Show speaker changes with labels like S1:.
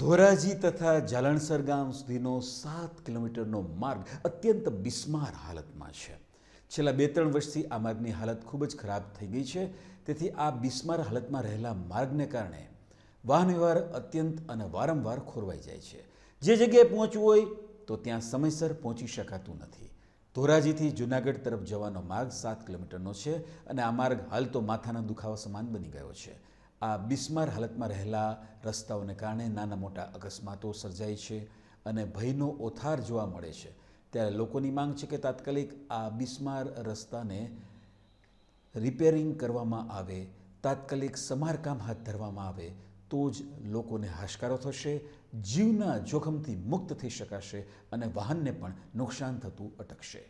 S1: ધોરાજી તથા જાલણસર ગામ સુધીનો સાત કિલોમીટરનો માર્ગ અત્યંત બિસ્માર હાલતમાં છે છેલ્લા બે ત્રણ વર્ષથી આ માર્ગની હાલત ખૂબ જ ખરાબ થઈ ગઈ છે તેથી આ બિસ્માર હાલતમાં રહેલા માર્ગને કારણે વાહન વ્યવહાર અત્યંત અને વારંવાર ખોરવાઈ જાય છે જે જગ્યાએ પહોંચવું હોય તો ત્યાં સમયસર પહોંચી શકાતું નથી ધોરાજીથી જૂનાગઢ તરફ જવાનો માર્ગ સાત કિલોમીટરનો છે અને આ માર્ગ હાલ તો માથાના દુખાવા સમાન બની ગયો છે આ બિસ્માર હાલતમાં રહેલા રસ્તાઓને કારણે નાના મોટા અકસ્માતો સર્જાય છે અને ભયનો ઓથાર જોવા મળે છે ત્યારે લોકોની માંગ છે કે તાત્કાલિક આ બિસ્માર રસ્તાને રિપેરિંગ કરવામાં આવે તાત્કાલિક સમારકામ હાથ ધરવામાં આવે તો જ લોકોને હાશકારો થશે જીવના જોખમથી મુક્ત થઈ શકાશે અને વાહનને પણ નુકસાન થતું અટકશે